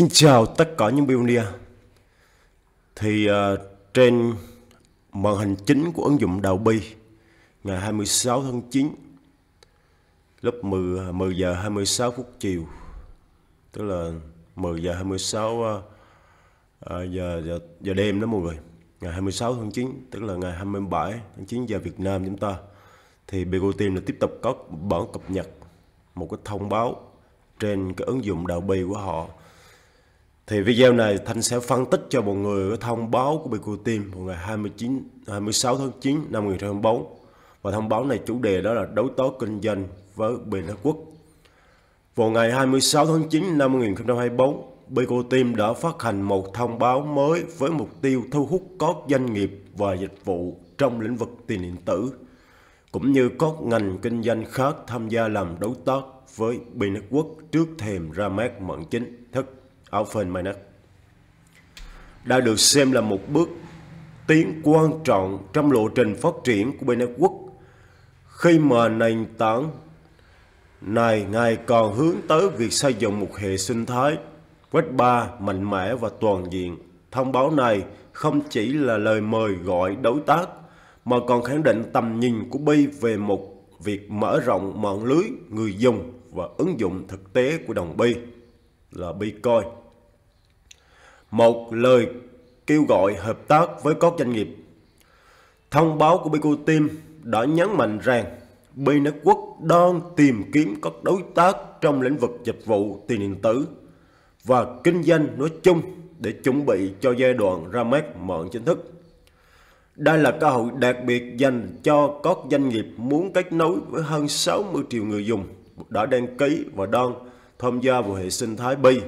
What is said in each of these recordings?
Xin chào tất cả những pioneer Thì uh, trên màn hình chính của ứng dụng Đào Bi Ngày 26 tháng 9 Lúc 10, 10 giờ 26 phút chiều Tức là 10 giờ 26 uh, ờ, ờ, giờ, giờ, giờ đêm đó mọi người Ngày 26 tháng 9 Tức là ngày 27 tháng 9 giờ Việt Nam chúng ta Thì Bigo Team là tiếp tục có bản cập nhật Một cái thông báo trên cái ứng dụng Đào bì của họ thì video này Thanh sẽ phân tích cho mọi người cái thông báo của Bitcoin vào ngày 29, 26 tháng 9 năm 2024. Và thông báo này chủ đề đó là đấu tố kinh doanh với Bình Hàn Quốc. Vào ngày 26 tháng 9 năm 2024, Bico Team đã phát hành một thông báo mới với mục tiêu thu hút các doanh nghiệp và dịch vụ trong lĩnh vực tiền điện tử, cũng như các ngành kinh doanh khác tham gia làm đấu tác với B-Network trước thềm ra mắt mận chính thức. Alphen Minor đã được xem là một bước tiến quan trọng trong lộ trình phát triển của bên Ấn Quốc khi mà nền tảng này ngày còn hướng tới việc xây dựng một hệ sinh thái Web 3 mạnh mẽ và toàn diện. Thông báo này không chỉ là lời mời gọi đối tác mà còn khẳng định tầm nhìn của Bi về một việc mở rộng mạng lưới người dùng và ứng dụng thực tế của đồng Bi là Bitcoin một lời kêu gọi hợp tác với các doanh nghiệp. Thông báo của Bico Team đã nhấn mạnh rằng B-Network đang tìm kiếm các đối tác trong lĩnh vực dịch vụ tiền điện tử và kinh doanh nói chung để chuẩn bị cho giai đoạn ra mắt mạng chính thức. Đây là cơ hội đặc biệt dành cho các doanh nghiệp muốn kết nối với hơn 60 triệu người dùng đã đăng ký và đang tham gia vào hệ sinh thái Bi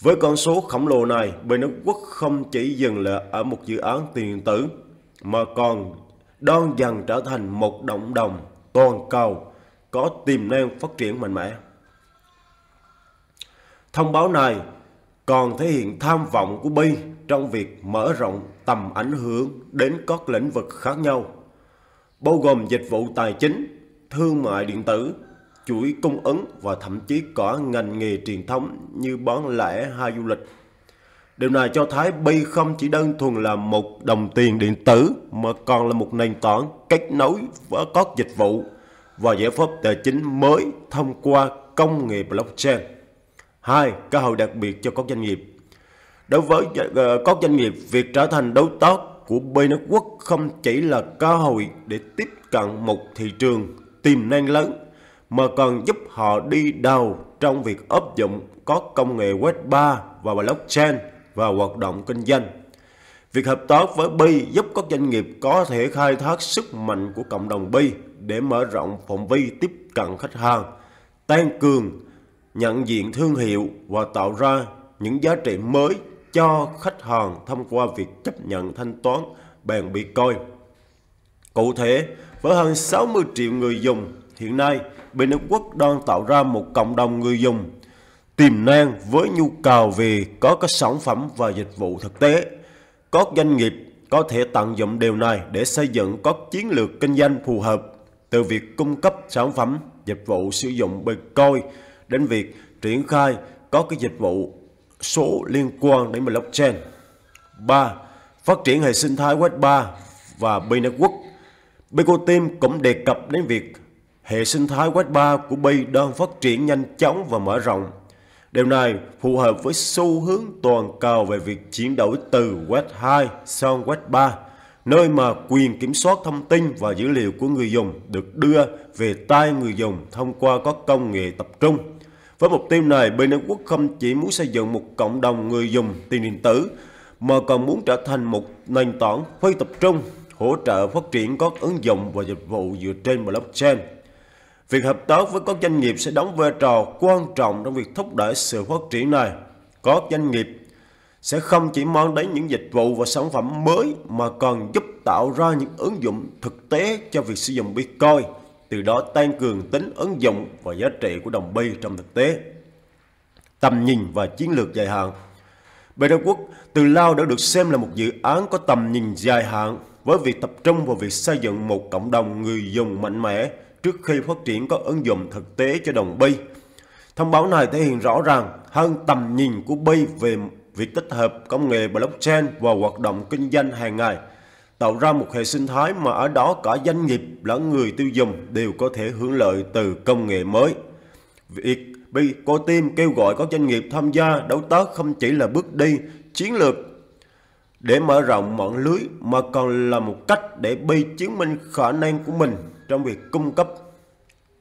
với con số khổng lồ này, bên Đức Quốc không chỉ dừng lại ở một dự án tiền điện tử, mà còn đang dần trở thành một động đồng toàn cầu có tiềm năng phát triển mạnh mẽ. Thông báo này còn thể hiện tham vọng của Bi trong việc mở rộng tầm ảnh hưởng đến các lĩnh vực khác nhau, bao gồm dịch vụ tài chính, thương mại điện tử, chuỗi cung ứng và thậm chí cả ngành nghề truyền thống như bán lẻ hay du lịch. Điều này cho thấy Bi không chỉ đơn thuần là một đồng tiền điện tử mà còn là một nền tảng kết nối với các dịch vụ và giải pháp tài chính mới thông qua công nghệ blockchain. Hai, cơ hội đặc biệt cho các doanh nghiệp. Đối với ờ, các doanh nghiệp, việc trở thành đối tác của Bi Network không chỉ là cơ hội để tiếp cận một thị trường tiềm năng lớn mà còn giúp họ đi đầu trong việc áp dụng có công nghệ Web3 và blockchain vào hoạt động kinh doanh. Việc hợp tác với Bi giúp các doanh nghiệp có thể khai thác sức mạnh của cộng đồng Bi để mở rộng phạm vi tiếp cận khách hàng, tăng cường nhận diện thương hiệu và tạo ra những giá trị mới cho khách hàng thông qua việc chấp nhận thanh toán bằng Bitcoin. Cụ thể, với hơn 60 triệu người dùng Hiện nay, bên Ấn Quốc đang tạo ra một cộng đồng người dùng tiềm năng với nhu cầu về có các sản phẩm và dịch vụ thực tế. Các doanh nghiệp có thể tận dụng điều này để xây dựng các chiến lược kinh doanh phù hợp từ việc cung cấp sản phẩm, dịch vụ sử dụng Bitcoin đến việc triển khai các cái dịch vụ số liên quan đến blockchain. 3. Phát triển hệ sinh thái Web3 và B-Network. Bicoteam cũng đề cập đến việc hệ sinh thái Web 3 của Bi đang phát triển nhanh chóng và mở rộng. Điều này phù hợp với xu hướng toàn cầu về việc chuyển đổi từ Web 2 sang Web 3, nơi mà quyền kiểm soát thông tin và dữ liệu của người dùng được đưa về tay người dùng thông qua các công nghệ tập trung. Với mục tiêu này, Bi quốc không chỉ muốn xây dựng một cộng đồng người dùng tiền điện tử, mà còn muốn trở thành một nền tảng phi tập trung hỗ trợ phát triển các ứng dụng và dịch vụ dựa trên blockchain Việc hợp tác với các doanh nghiệp sẽ đóng vai trò quan trọng trong việc thúc đẩy sự phát triển này. Các doanh nghiệp sẽ không chỉ mang đến những dịch vụ và sản phẩm mới mà còn giúp tạo ra những ứng dụng thực tế cho việc sử dụng Bitcoin, từ đó tăng cường tính ứng dụng và giá trị của đồng bi trong thực tế. Tầm nhìn và chiến lược dài hạn Bề Quốc từ lâu đã được xem là một dự án có tầm nhìn dài hạn với việc tập trung vào việc xây dựng một cộng đồng người dùng mạnh mẽ trước khi phát triển có ứng dụng thực tế cho đồng bi. Thông báo này thể hiện rõ ràng hơn tầm nhìn của bi về việc tích hợp công nghệ blockchain và hoạt động kinh doanh hàng ngày, tạo ra một hệ sinh thái mà ở đó cả doanh nghiệp lẫn người tiêu dùng đều có thể hưởng lợi từ công nghệ mới. Việc Bi co team kêu gọi các doanh nghiệp tham gia đấu tác không chỉ là bước đi chiến lược để mở rộng mạng lưới mà còn là một cách để Bi chứng minh khả năng của mình trong việc cung cấp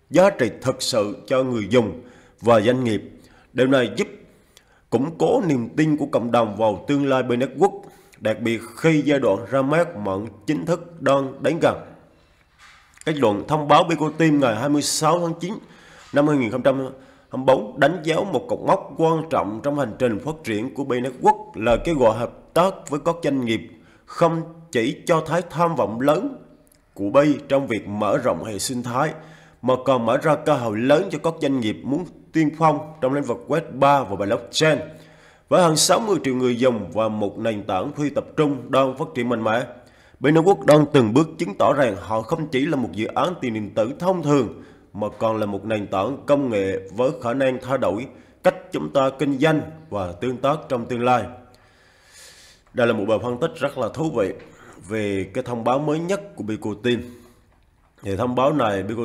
giá trị thực sự cho người dùng và doanh nghiệp. Điều này giúp củng cố niềm tin của cộng đồng vào tương lai bên network, đặc biệt khi giai đoạn ra mắt mạng chính thức đang đến gần. Kết luận thông báo Bico Team ngày 26 tháng 9 năm 2024 đánh dấu một cột mốc quan trọng trong hành trình phát triển của B-Network là kêu gọi hợp tác với các doanh nghiệp không chỉ cho thấy tham vọng lớn của Bi trong việc mở rộng hệ sinh thái mà còn mở ra cơ hội lớn cho các doanh nghiệp muốn tiên phong trong lĩnh vực Web 3 và blockchain. Với hơn 60 triệu người dùng và một nền tảng phi tập trung đang phát triển mạnh mẽ, Binawood đang từng bước chứng tỏ rằng họ không chỉ là một dự án tiền điện tử thông thường mà còn là một nền tảng công nghệ với khả năng thay đổi cách chúng ta kinh doanh và tương tác trong tương lai. Đây là một bài phân tích rất là thú vị về cái thông báo mới nhất của Bico Thì thông báo này Bico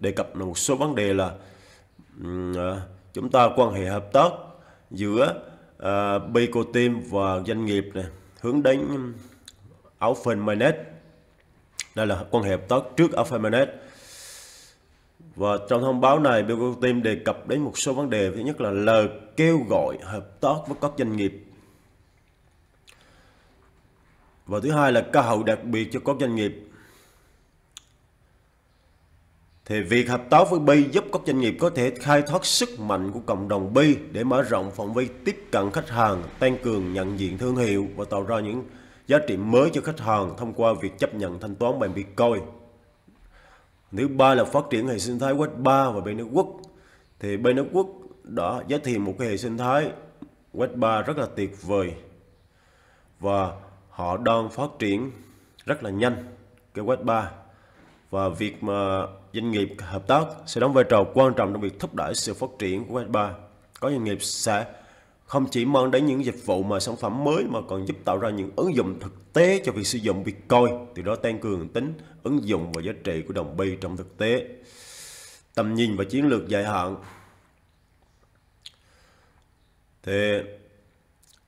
đề cập là một số vấn đề là à, chúng ta quan hệ hợp tác giữa uh, và doanh nghiệp này hướng đến áo phần Đây là quan hệ hợp tác trước áo phần Và trong thông báo này, Bill đề cập đến một số vấn đề. Thứ nhất là lời kêu gọi hợp tác với các doanh nghiệp và thứ hai là cơ hội đặc biệt cho các doanh nghiệp. Thì việc hợp tác với Bi giúp các doanh nghiệp có thể khai thác sức mạnh của cộng đồng Bi để mở rộng phạm vi tiếp cận khách hàng, tăng cường nhận diện thương hiệu và tạo ra những giá trị mới cho khách hàng thông qua việc chấp nhận thanh toán bằng Bitcoin. Thứ ba là phát triển hệ sinh thái Web 3 và Benelux. Thì Benelux đã giới thiệu một cái hệ sinh thái Web 3 rất là tuyệt vời. Và họ đang phát triển rất là nhanh cái web 3 và việc mà doanh nghiệp hợp tác sẽ đóng vai trò quan trọng trong việc thúc đẩy sự phát triển của web 3 có doanh nghiệp sẽ không chỉ mang đến những dịch vụ mà sản phẩm mới mà còn giúp tạo ra những ứng dụng thực tế cho việc sử dụng việc coi từ đó tăng cường tính ứng dụng và giá trị của đồng bi trong thực tế tầm nhìn và chiến lược dài hạn thì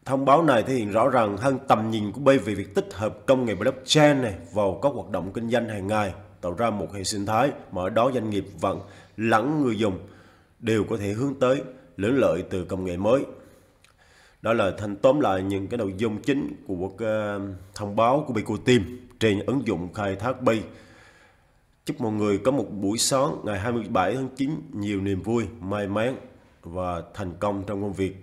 Thông báo này thể hiện rõ ràng hơn tầm nhìn của B về việc tích hợp công nghệ blockchain này vào các hoạt động kinh doanh hàng ngày, tạo ra một hệ sinh thái mà ở đó doanh nghiệp vẫn lẫn người dùng đều có thể hướng tới lưỡng lợi từ công nghệ mới. Đó là thành tóm lại những cái nội dung chính của ờ, thông báo của Bico Team trên ứng dụng khai thác Bi. Chúc mọi người có một buổi sáng ngày 27 tháng 9 nhiều niềm vui, may mắn và thành công trong công việc.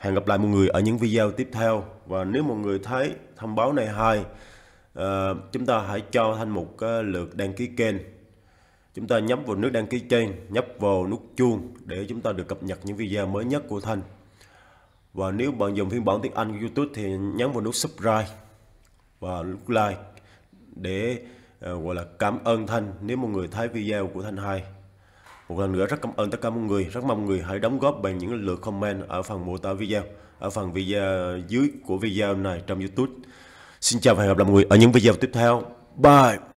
Hẹn gặp lại mọi người ở những video tiếp theo và nếu mọi người thấy thông báo này hay uh, chúng ta hãy cho Thanh một uh, lượt đăng ký kênh. Chúng ta nhấp vào nút đăng ký kênh, nhấp vào nút chuông để chúng ta được cập nhật những video mới nhất của Thanh. Và nếu bạn dùng phiên bản tiếng Anh của YouTube thì nhấn vào nút subscribe và nút like để uh, gọi là cảm ơn Thanh nếu mọi người thấy video của Thanh hay. Một lần nữa rất cảm ơn tất cả mọi người, rất mong người hãy đóng góp bằng những lượt comment ở phần mô tả video, ở phần video dưới của video này trong YouTube. Xin chào và hẹn gặp lại mọi người ở những video tiếp theo. Bye!